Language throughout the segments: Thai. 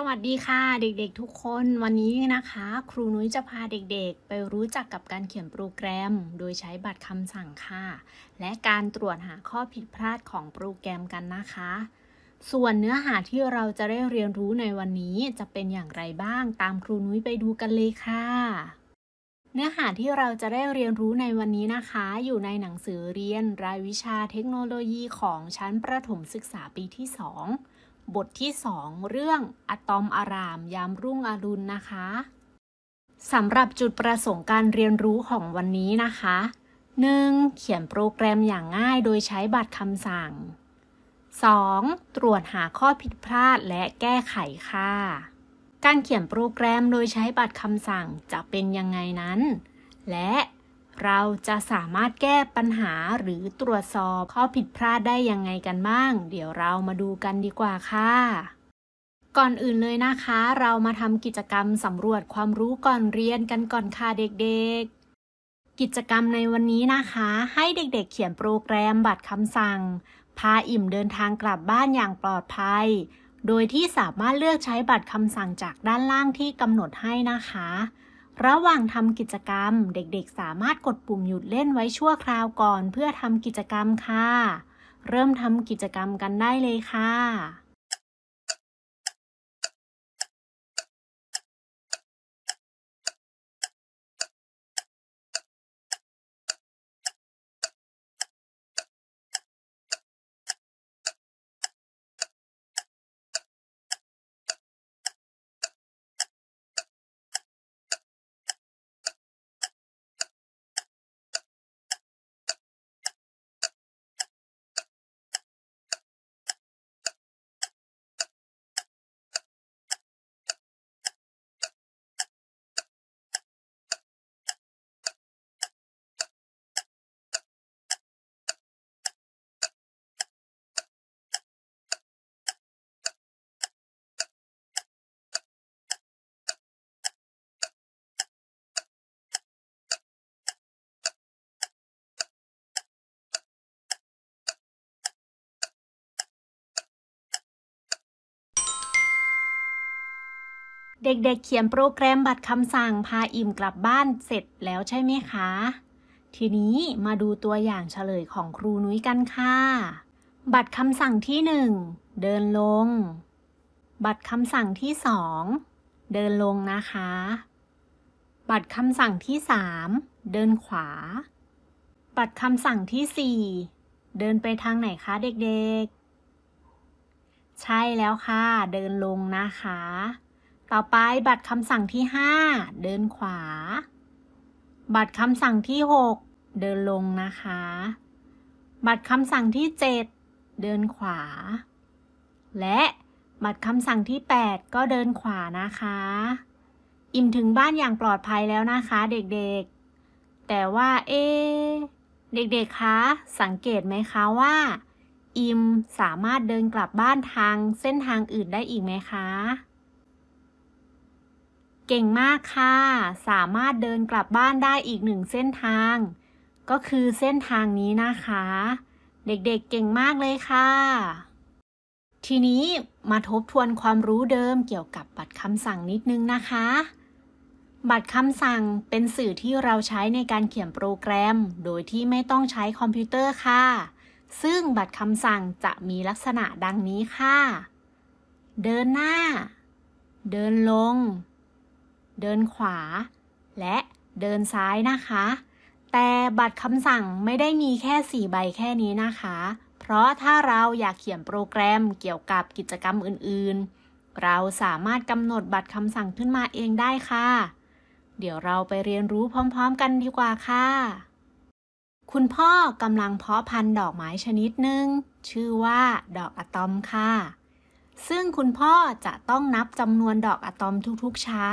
สวัสดีค่ะเด็กๆ ทุกคน วันนี้นะคะ ครูนุ้ยจะพาเด็กๆ ไปรู้จักกับการเขียนโปรแกรม โดยใช้บัตรคำสั่งค่ะและการตรวจหาข้อผิดพลาดของโปรแกรมกันนะคะ ส่วนเนื้อหาที่เราจะได้เรียนรู้ในวันนี้จะเป็นอย่างไรบ้างตามครูนุ้ยไปดูกันเลยค่ะ เนื้อหาที่เราจะได้เรียนรู้ในวันนี้นะคะ อยู่ในหนังสือเรียน รายวิชาเทคโนโลยีของชั้นประถมศึกษาปีที่2บทที่ 2 เรื่อง อะตอมอาราม ยาม รุ่ง อรุณ นะคะ สำหรับจุดประสงค์การเรียนรู้ของวันนี้นะคะ 1. เขียนโปรแกรมอย่างง่ายโดยใช้บัตรคำสั่ง 2. ตรวจหาข้อผิดพลาดและแก้ไข ค่ะ การเขียนโปรแกรมโดยใช้บัตรคำสั่งจะเป็นยังไงนั้น และเราจะสามารถแก้ปัญหาหรือตรวจสอบข้อผิดพลาดได้ยังไงกันบ้าง เดี๋ยวเรามาดูกันดีกว่าค่ะ ก่อนอื่นเลยนะคะ เรามาทำกิจกรรมสำรวจความรู้ก่อนเรียนกันก่อนค่ะ เด็ก ๆ กิจกรรมในวันนี้นะคะ ให้เด็ก ๆ เขียนโปรแกรม บัตรคำสั่ง พาอิ่มเดินทางกลับบ้านอย่างปลอดภัย โดยที่สามารถเลือกใช้บัตรคำสั่งจากด้านล่างที่กำหนดให้นะคะระหว่างทำกิจกรรมเด็กๆสามารถกดปุ่มหยุดเล่นไว้ชั่วคราวก่อนเพื่อทำกิจกรรมค่ะ เริ่มทำกิจกรรมกันได้เลยค่ะเด็ก ๆ เขียนโปรแกรมบัตรคำสั่งพาอิ่มกลับบ้านเสร็จแล้วใช่ไหมคะ ทีนี้มาดูตัวอย่างเฉลยของครูนุ้ยกันค่ะ บัตรคำสั่งที่ 1 เดินลง บัตรคำสั่งที่ 2 เดินลงนะคะ บัตรคำสั่งที่ 3 เดินขวา บัตรคำสั่งที่ 4 เดินไปทางไหนคะ เด็กๆ ใช่แล้วค่ะ เดินลงนะคะต่อไปบัตรคำสั่งที่5เดินขวา บัตรคำ สั่งที่ 6 เดินลงนะคะ บัตรคำ สั่งที่ 7 เดินขวา และ บัตรคำสั่งที่ 8 ก็เดินขวานะคะ อิ่ม ถึงบ้านอย่างปลอดภัยแล้วนะคะ เด็กๆ แต่ว่า เอ๊เด็กๆ คะ สังเกตไหมคะว่า อิมสามารถเดินกลับบ้านทางเส้นทางอื่นได้อีกไหมคะเก่งมากค่ะ สามารถเดินกลับบ้านได้อีกหนึ่งเส้นทาง ก็คือเส้นทางนี้นะคะ เด็กๆเเก่งมากเลยค่ะ ทีนี้มาทบทวนความรู้เดิมเกี่ยวกับบัตรคำสั่งนิดนึงนะคะ บัตรคำสั่งเป็นสื่อที่เราใช้ในการเขียนโปรแกรม โดยที่ไม่ต้องใช้คอมพิวเตอร์ค่ะ ซึ่งบัตรคำสั่งจะมีลักษณะดังนี้ค่ะ เดินหน้า เดินลงเดินขวา และเดินซ้ายนะคะ แต่บัตรคำสั่งไม่ได้มีแค่4ใบแค่นี้นะคะ เพราะถ้าเราอยากเขียนโปรแกรมเกี่ยวกับกิจกรรมอื่นๆ เราสามารถกำหนดบัตรคำสั่งขึ้นมาเองได้ค่ะ เดี๋ยวเราไปเรียนรู้พร้อมๆกันดีกว่าค่ะ คุณพ่อกำลังเพาะพันธุ์ดอกไม้ชนิดหนึ่งชื่อว่าดอกอะตอมค่ะ ซึ่งคุณพ่อจะต้องนับจำนวนดอกอะตอมทุกๆ เช้า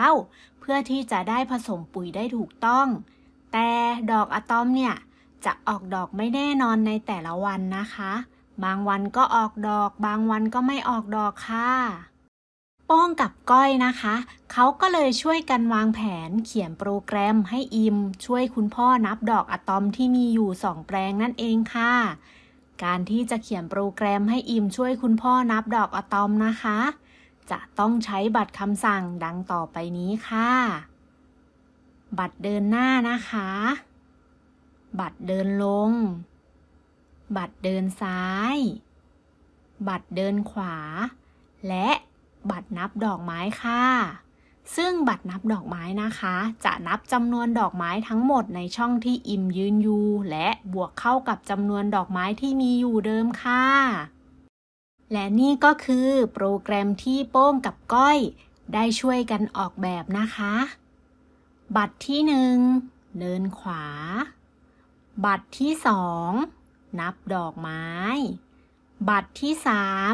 เพื่อที่จะได้ผสมปุ๋ยได้ถูกต้อง แต่ดอกอะตอมเนี่ยจะออกดอกไม่แน่นอนในแต่ละวันนะคะ บางวันก็ออกดอก บางวันก็ไม่ออกดอกค่ะ ป้องกับก้อยนะคะ เขาก็เลยช่วยกันวางแผน เขียนโปรแกรม ให้อิม ช่วยคุณพ่อนับดอกอะตอมที่มีอยู่สองแปลงนั่นเองค่ะ การที่จะเขียนโปรแกรมให้อิมช่วยคุณพ่อนับดอกอะตอมนะคะจะต้องใช้บัตรคำสั่งดังต่อไปนี้ค่ะ บัตรเดินหน้านะคะ บัตรเดินลง บัตรเดินซ้าย บัตรเดินขวา และ บัตรนับดอกไม้ค่ะ ซึ่งบัตรนับดอกไม้นะคะ จะนับจำนวนดอกไม้ทั้งหมดในช่องที่อิมยืนอยู่ และบวกเข้ากับจำนวนดอกไม้ที่มีอยู่เดิมค่ะและนี่ก็คือโปรแกรมที่โป้งกับก้อย ได้ช่วยกันออกแบบนะคะ บัตรที่หนึ่งเดินขวา บัตรที่สองนับดอกไม้ บัตรที่สาม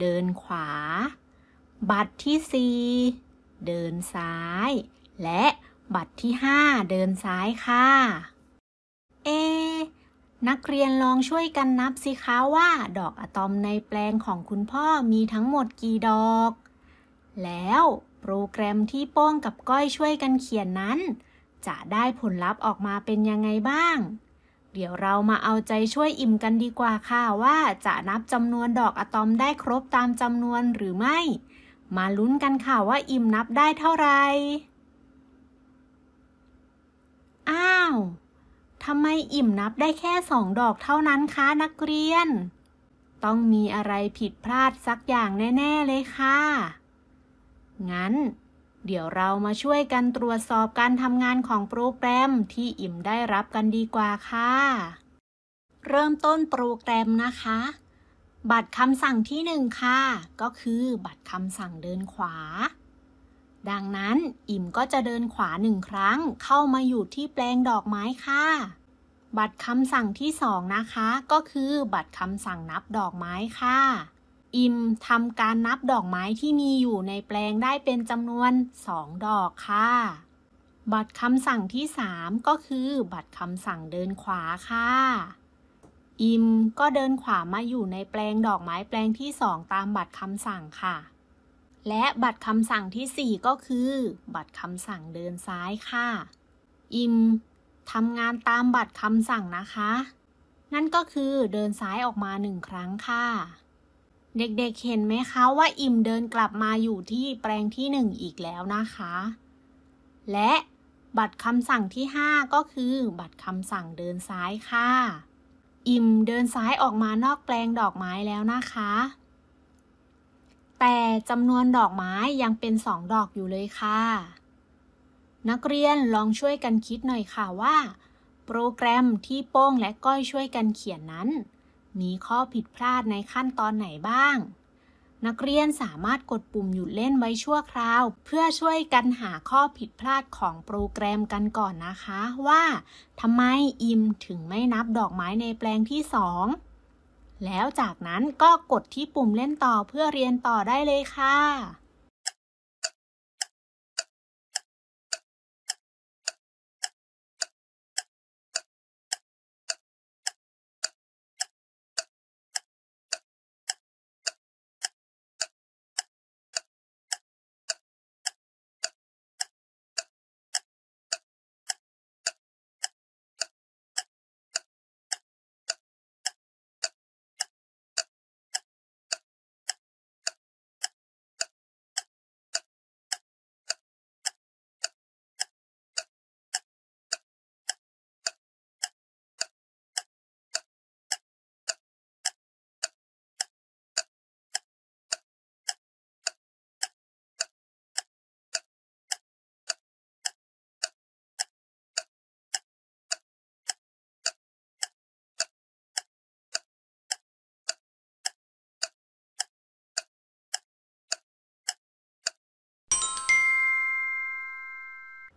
เดินขวา บัตรที่สี่เดินซ้าย และ บัตรที่ห้าเดินซ้ายค่ะเอนักเรียนลองช่วยกันนับสิคะว่า ดอกอะตอมในแปลงของคุณพ่อมีทั้งหมดกี่ดอก แล้วโปรแกรมที่โป้งกับก้อยช่วยกันเขียนนั้น จะได้ผลลัพธ์ออกมาเป็นยังไงบ้าง เดี๋ยวเรามาเอาใจช่วยอิ่มกันดีกว่าค่ะว่า จะนับจำนวนดอกอะตอมได้ครบตามจำนวนหรือไม่ มาลุ้นกันค่ะ ว่าอิ่มนับได้เท่าไหร่ทำไมอิ่มนับได้แค่สองดอกเท่านั้นคะ นักเรียน ต้องมีอะไรผิดพลาดสักอย่างแน่ ๆ เลยค่ะ งั้น เดี๋ยวเรามาช่วยกันตรวจสอบการทำงานของโปรแกรมที่อิ่มได้รับกันดีกว่าค่ะ เริ่มต้นโปรแกรมนะคะ บัตรคำสั่งที่หนึ่งค่ะ ก็คือบัตรคำสั่งเดินขวาดังนั้นอิ่มก็จะเดินขวาหนึ่งครั้งเข้ามาอยู่ที่แปลงดอกไม้ค่ะ บัตรคำสั่งที่สองนะคะ ก็คือบัตรคำสั่งนับดอกไม้ค่ะอิมทำการนับดอกไม้ที่มีอยู่ในแปลงได้เป็นจำนวน 2 ดอกค่ะ บัตรคำสั่งที่ 3 ก็คือบัตรคำสั่งเดินขวาค่ะอิมก็เดินขวามาอยู่ในแปลงดอกไม้แปลงที่ 2 ตามบัตรคำสั่งค่ะและบัตรคำสั่งที่ 4 ก็คือ บัตรคำสั่งเดินซ้ายค่ะ อิมทำงานตามบัตรคำสั่งนะคะ นั่นก็คือเดินซ้ายออกมาหนึ่งครั้งค่ะ เด็กๆเเห็นไหมคะว่าอิมเดินกลับมาอยู่ที่แปลงที่ 1 อีกแล้วนะคะ และ บัตรคำสั่งที่ 5 ก็คือ บัตรคำสั่งเดินซ้ายค่ะ อิมเดินซ้ายออกมานอกแปลงดอกไม้แล้วนะคะแต่จำนวนดอกไม้ยังเป็นสองดอกอยู่เลยค่ะ นักเรียนลองช่วยกันคิดหน่อยค่ะว่า โปรแกรมที่โป้งและก้อยช่วยกันเขียนนั้น มีข้อผิดพลาดในขั้นตอนไหนบ้าง นักเรียนสามารถกดปุ่มหยุดเล่นไว้ชั่วคราว เพื่อช่วยกันหาข้อผิดพลาดของโปรแกรมกันก่อนนะคะ ว่าทำไมอิม ถึงไม่นับดอกไม้ในแปลงที่สองแล้วจากนั้นก็กดที่ปุ่มเล่นต่อเพื่อเรียนต่อได้เลยค่ะ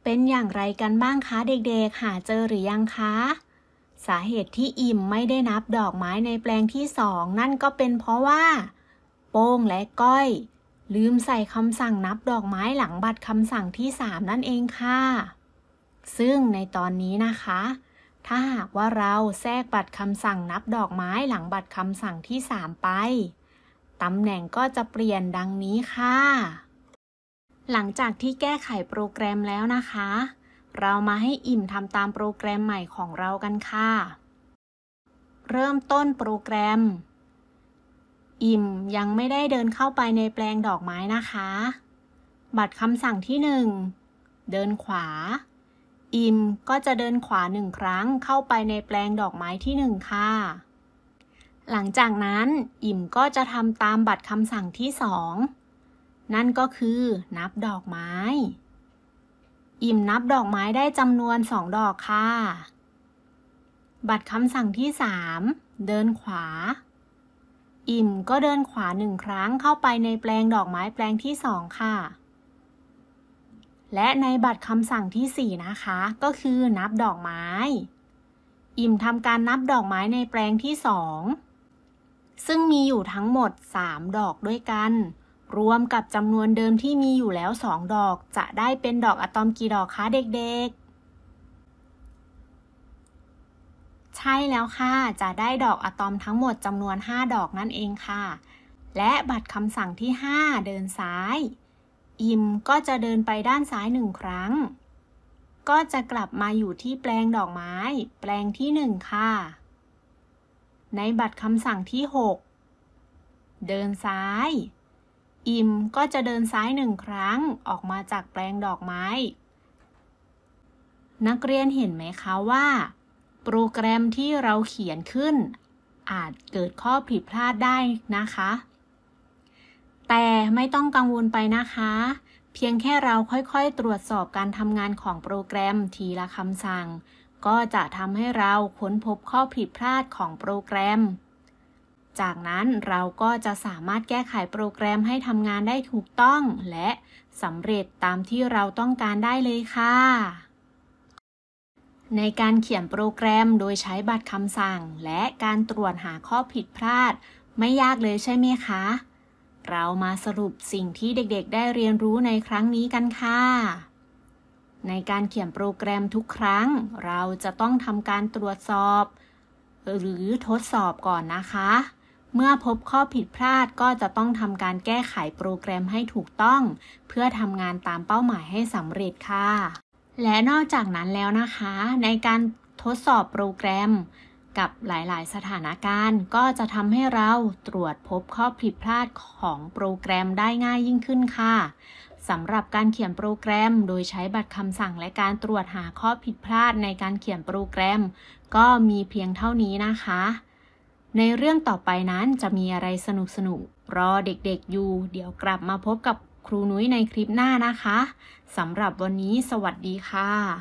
เป็นอย่างไรกันบ้างคะเด็กๆหาเจอหรือยังคะ สาเหตุที่อิ่มไม่ได้นับดอกไม้ในแปลงที่สองนั่นก็เป็นเพราะว่าโป้งและก้อย ลืมใส่คำสั่งนับดอกไม้หลังบัตรคำสั่งที่สามนั่นเองค่ะ ซึ่งในตอนนี้นะคะ ถ้าหากว่าเราแทรกบัตรคำสั่งนับดอกไม้หลังบัตรคำสั่งที่สามไปตำแหน่งก็จะเปลี่ยนดังนี้ค่ะหลังจากที่แก้ไขโปรแกรมแล้วนะคะ เรามาให้อิ่มทำตามโปรแกรมใหม่ของเรากันค่ะ เริ่มต้นโปรแกรม อิ่มยังไม่ได้เดินเข้าไปในแปลงดอกไม้นะคะ บัตรคำสั่งที่ 1 เดินขวา อิ่มก็จะเดินขวาหนึ่งครั้งเข้าไปในแปลงดอกไม้ที่ 1 ค่ะ หลังจากนั้น อิ่ม ก็จะทำตามบัตรคำสั่งที่ 2นั่นก็คือ นับดอกไม้ อิ่มนับดอกไม้ได้จำนวนสองดอกค่ะ บัตรคำสั่งที่ 3 เดินขวา อิ่มก็เดินขวาหนึ่งครั้งเข้าไปในแปลงดอกไม้แปลงที่ 2 ค่ะ และในบัตรคำสั่งที่ 4 นะคะ ก็คือนับดอกไม้ อิ่มทำการนับดอกไม้ในแปลงที่ 2 ซึ่งมีอยู่ทั้งหมด 3 ดอกด้วยกันรวมกับจำนวนเดิมที่มีอยู่แล้ว 2 ดอก จะได้เป็นดอกอะตอมกี่ดอกคะเด็ก ๆ ใช่แล้วค่ะ จะได้ดอกอะตอมทั้งหมดจำนวน 5 ดอกนั่นเองค่ะ และบัตรคำสั่งที่ 5 เดินซ้าย อิมก็จะเดินไปด้านซ้ายหนึ่งครั้ง ก็จะกลับมาอยู่ที่แปลงดอกไม้ แปลงที่ 1 ค่ะ ในบัตรคำสั่งที่ 6 เดินซ้ายอิ่มก็จะเดินซ้ายหนึ่งครั้งออกมาจากแปลงดอกไม้ นักเรียนเห็นไหมคะว่า โปรแกรมที่เราเขียนขึ้น อาจเกิดข้อผิดพลาดได้นะคะ แต่ไม่ต้องกังวลไปนะคะ เพียงแค่เราค่อยๆตรวจสอบการทำงานของโปรแกรมทีละคำสั่ง ก็จะทำให้เราค้นพบข้อผิดพลาดของโปรแกรมจากนั้นเราก็จะสามารถแก้ไขโปรแกรมให้ทำงานได้ถูกต้อง และสำเร็จตามที่เราต้องการได้เลยค่ะ ในการเขียนโปรแกรมโดยใช้บัตรคำสั่ง และการตรวจหาข้อผิดพลาด ไม่ยากเลยใช่ไหมคะ เรามาสรุปสิ่งที่เด็กๆได้เรียนรู้ในครั้งนี้กันค่ะ ในการเขียนโปรแกรมทุกครั้ง เราจะต้องทำการตรวจสอบ หรือทดสอบก่อนนะคะเมื่อพบข้อผิดพลาดก็จะต้องทำการแก้ไขโปรแกรมให้ถูกต้อง เพื่อทำงานตามเป้าหมายให้สำเร็จค่ะ และนอกจากนั้นแล้วนะคะ ในการทดสอบโปรแกรม กับหลายๆ สถานการณ์ ก็จะทำให้เราตรวจพบข้อผิดพลาดของโปรแกรมได้ง่ายยิ่งขึ้นค่ะสำหรับการเขียนโปรแกรม โดยใช้บัตรคำสั่งและการตรวจหาข้อผิดพลาดในการเขียนโปรแกรม ก็มีเพียงเท่านี้นะคะในเรื่องต่อไปนั้นจะมีอะไรสนุกสนุกรอเด็กๆอยู่ เดี๋ยวกลับมาพบกับครูนุ้ยในคลิปหน้านะคะ สำหรับวันนี้สวัสดีค่ะ